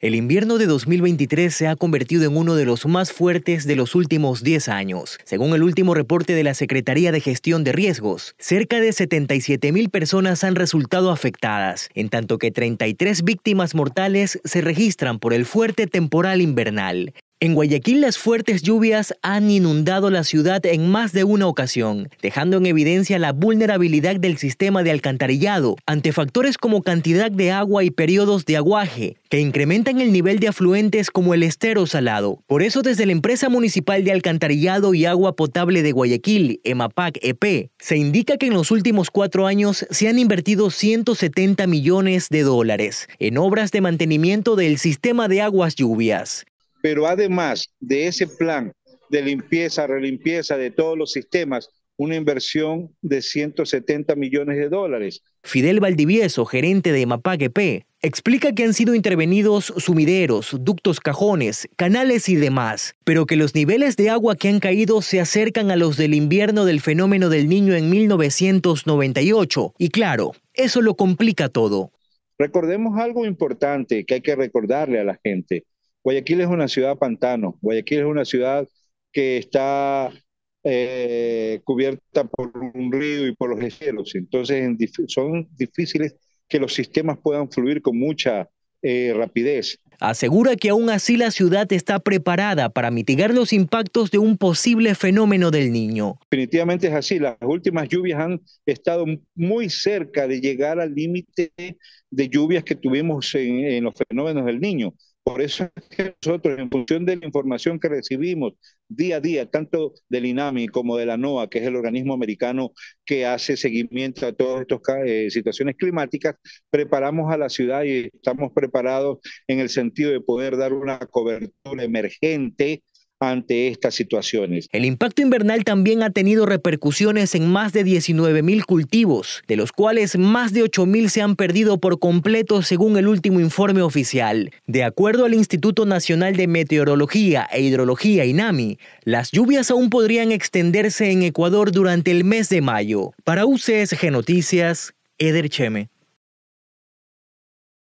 El invierno de 2023 se ha convertido en uno de los más fuertes de los últimos 10 años. Según el último reporte de la Secretaría de Gestión de Riesgos, cerca de 77.000 mil personas han resultado afectadas, en tanto que 33 víctimas mortales se registran por el fuerte temporal invernal. En Guayaquil las fuertes lluvias han inundado la ciudad en más de una ocasión, dejando en evidencia la vulnerabilidad del sistema de alcantarillado ante factores como cantidad de agua y periodos de aguaje, que incrementan el nivel de afluentes como el estero salado. Por eso desde la empresa municipal de alcantarillado y agua potable de Guayaquil, EMAPAC EP, se indica que en los últimos cuatro años se han invertido 170 millones de dólares en obras de mantenimiento del sistema de aguas lluvias. Pero además de ese plan de limpieza, relimpieza de todos los sistemas, una inversión de 170 millones de dólares. Fidel Valdivieso, gerente de Mapague explica que han sido intervenidos sumideros, ductos cajones, canales y demás, pero que los niveles de agua que han caído se acercan a los del invierno del fenómeno del niño en 1998. Y claro, eso lo complica todo. Recordemos algo importante que hay que recordarle a la gente. Guayaquil es una ciudad pantano, Guayaquil es una ciudad que está eh, cubierta por un río y por los cielos. Entonces son difíciles que los sistemas puedan fluir con mucha eh, rapidez. Asegura que aún así la ciudad está preparada para mitigar los impactos de un posible fenómeno del niño. Definitivamente es así. Las últimas lluvias han estado muy cerca de llegar al límite de lluvias que tuvimos en los fenómenos del niño. Por eso es que nosotros, en función de la información que recibimos día a día, tanto del INAMI como de la NOAA, que es el organismo americano que hace seguimiento a todas estas eh, situaciones climáticas, preparamos a la ciudad y estamos preparados en el sentido de poder dar una cobertura emergente ante estas situaciones. El impacto invernal también ha tenido repercusiones en más de 19.000 cultivos, de los cuales más de 8.000 se han perdido por completo según el último informe oficial. De acuerdo al Instituto Nacional de Meteorología e Hidrología, INAMI, las lluvias aún podrían extenderse en Ecuador durante el mes de mayo. Para UCSG Noticias, Eder Cheme.